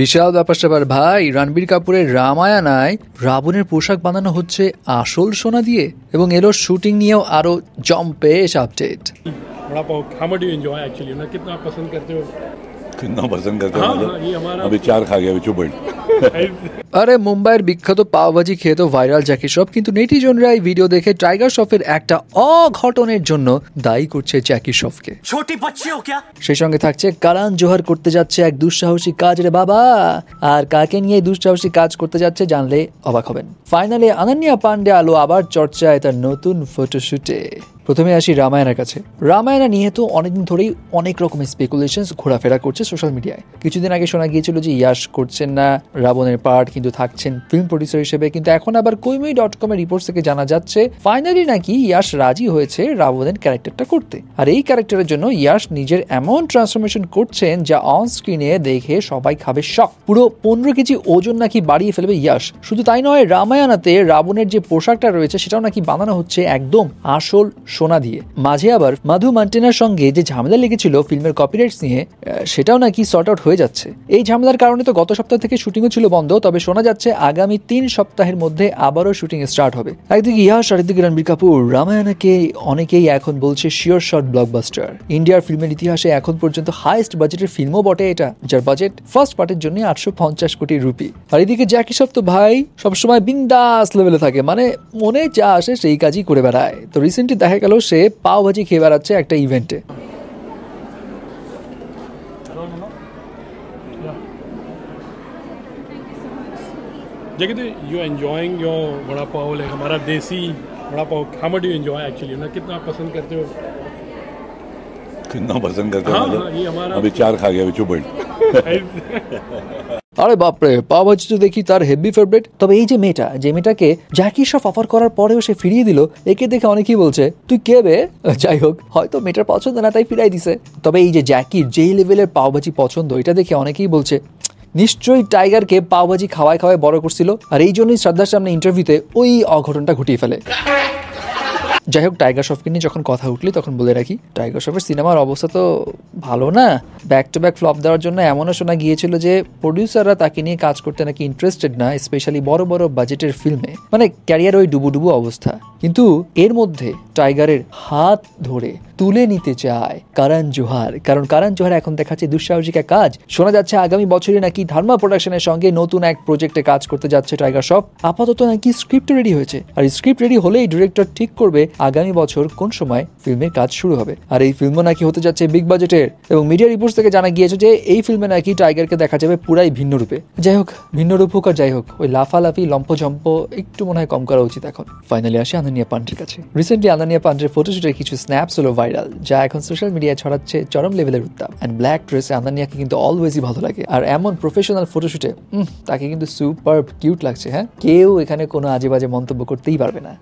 বিশাল ব্যাপার স্যাপার ভাই রণবীর কাপুরের রামায়ণায় রাবণের পোশাক বানানো হচ্ছে আসল সোনা দিয়ে এবং এলো শুটিং নিয়েও আরো জম্পেশ আপডেট बड़ा পছন্দ করতে হো यू পছন্দ করতে হো আমি চার करते हो कितना पसंद আরে মুম্বাইয়ের বিখ্যাত পাওভাজি খেয়ে তো ভাইরাল জ্যাকি শ্রফ কিন্তু নেটিজনরা এই ভিডিও দেখে টাইগার শ্রফের একটা অঘটনের জন্য দায়ী করছে জ্যাকি শ্রফকে সেই সঙ্গে থাকছে কারান জোহার করতে যাচ্ছে এক দুঃসাহসী কাজ রে বাবা আর কাকে নিয়ে দুঃসাহসী কাজ করতে যাচ্ছে জানলে অবাক হবেন ফাইনালে অনন্যা পান্ডে আলো আবার চর্চায় তার নতুন ফটোশুটে প্রথমে আসি রামায়ণের কাছে রামায়ণা নিয়ে তো অনেকদিন ধরেই অনেক রকমের স্পেকুলেশনস ঘোরাফেরা করছে সোশ্যাল মিডিয়ায় কিছুদিন আগে শোনা গিয়েছিল যে ইয়াশ করছেন না রাবণের পার্ট কিন্তু থাকছেন ফিল্ম প্রডিউসার হিসেবে কিন্তু এখন আবার কৈমি ডট কমের রিপোর্ট থেকে জানা যাচ্ছে ফাইনালি নাকি ইয়াশ রাজি হয়েছে রাবণের ক্যারেক্টারটা করতে আর এই ক্যারেক্টারের জন্য ইয়াশ নিজের এমন ট্রান্সফরমেশন করছেন যা অন স্ক্রিনে দেখে সবাই খাবে শখ পুরো পনেরো কেজি ওজন নাকি বাড়িয়ে ফেলবে ইয়াশ শুধু তাই নয় রামায়ণাতে রাবণের যে পোশাকটা রয়েছে সেটাও নাকি বানানো হচ্ছে একদম আসল সোনা দিয়ে মাঝে আবার মাধু মান্টেনার সঙ্গে যে ঝামেলা লেগেছিল ফিল্মের কপিরাইটস নিয়ে সেটাও নাকি শর্ট আউট হয়ে যাচ্ছে এই ঝামেলার কারণে তো গত সপ্তাহ থেকে শুটিংও ছিল বন্ধ তবে শোনা যাচ্ছে আগামী তিন সপ্তাহের মধ্যে আবারও শুটিং স্টার্ট হবে একদিকে ইয়াস আরেকদিকে রণবীর কাপুর রামায়ণকে অনেকেই এখন বলছে শিওর শর্ট ব্লকবাস্টার ইন্ডিয়ার ফিল্মের ইতিহাসে এখন পর্যন্ত হাইস্ট বাজেটের ফিল্মও বটে এটা যার বাজেট ফার্স্ট পার্টের জন্য আটশো পঞ্চাশ কোটি রুপি আর এদিকে জ্যাকি সব তো ভাই সবসময় বিন্দাস লেভেলে থাকে মানে মনে যা আসে সেই কাজই করে বেড়ায় তো রিসেন্টলি দেখা গেল সে পাওভাজি খেয়ে বেড়াচ্ছে একটা ইভেন্টে Jagit, you are enjoying your vada pav like हमारा देसी वड़ा पाव how much do you enjoy actually ना कितना पसंद करते हो कितना पसंद करते हो हाँ, ये हमारा अभी चार खा गया अभी चुबड़ আরে বাপরে বাজি তো দেখি তার হেভি ফেভারিট তবে এই যে মেয়েটা যে মেয়েটাকে জ্যাকি সব অফার করার পরেও সে ফিরিয়ে দিল একে দেখে অনেকেই বলছে তুই কে বে যাই হোক হয়তো মেয়েটার পছন্দ না তাই ফিরাই দিছে তবে এই যে জ্যাকির যেই লেভেলের পাওভাজি পছন্দ এটা দেখে অনেকেই বলছে নিশ্চয়ই টাইগারকে পাওভাজি খাওয়ায় খাওয়ায় বড় করছিল আর এই জন্যই শ্রদ্ধার সামনে ইন্টারভিউতে ওই অঘটনটা ঘটিয়ে ফেলে যাই হোক টাইগার শ্রফকে নিয়ে যখন কথা উঠলি তখন বলে রাখি টাইগার শ্রফের সিনেমার অবস্থা তো ভালো না ব্যাক টু ব্যাক ফ্লপ দেওয়ার জন্য এমনও শোনা গিয়েছিল যে প্রডিউসাররা তাকে নিয়ে কাজ করতে নাকি ইন্টারেস্টেড না স্পেশালি বড় বড় বাজেটের ফিল্মে মানে ক্যারিয়ার ওই ডুবুডুবু অবস্থা কিন্তু এর মধ্যে টাইগারের হাত ধরে তুলে নিতে চায় কারণ জোহার কারণ কারণ জোহার এখন দেখাচ্ছে দুঃসাহসিক এক কাজ শোনা যাচ্ছে আগামী বছরে নাকি ধর্মা প্রোডাকশনের সঙ্গে নতুন এক প্রজেক্টে কাজ করতে যাচ্ছে টাইগার শপ আপাতত নাকি স্ক্রিপ্ট রেডি হয়েছে আর স্ক্রিপ্ট রেডি হলেই ডিরেক্টর ঠিক করবে আগামী বছর কোন সময় ফিল্মের কাজ শুরু হবে আর এই ফিল্মও নাকি হতে যাচ্ছে বিগ বাজেটের এবং মিডিয়া রিপোর্টস থেকে জানা গিয়েছে যে এই ফিল্মে নাকি টাইগারকে দেখা যাবে পুরাই ভিন্ন রূপে যাই হোক ভিন্ন রূপ হোক আর যাই হোক ওই লাফালাফি লম্পঝম্প একটু মনে হয় কম করা উচিত এখন ফাইনালি আসে আনানিয়া পান্ডের কাছে রিসেন্টলি আনানিয়া পান্ডের ফটোশুটের কিছু স্ন্যাপস হলো ভাইরাল যা এখন সোশ্যাল মিডিয়ায় ছড়াচ্ছে চরম লেভেলের উত্তাপ অ্যান্ড ব্ল্যাক ড্রেসে আনানিয়াকে কিন্তু অলওয়েজই ভালো লাগে আর এমন প্রফেশনাল ফটোশুটে তাকে কিন্তু সুপার কিউট লাগছে হ্যাঁ কেউ এখানে কোনো আজে বাজে মন্তব্য করতেই পারবে না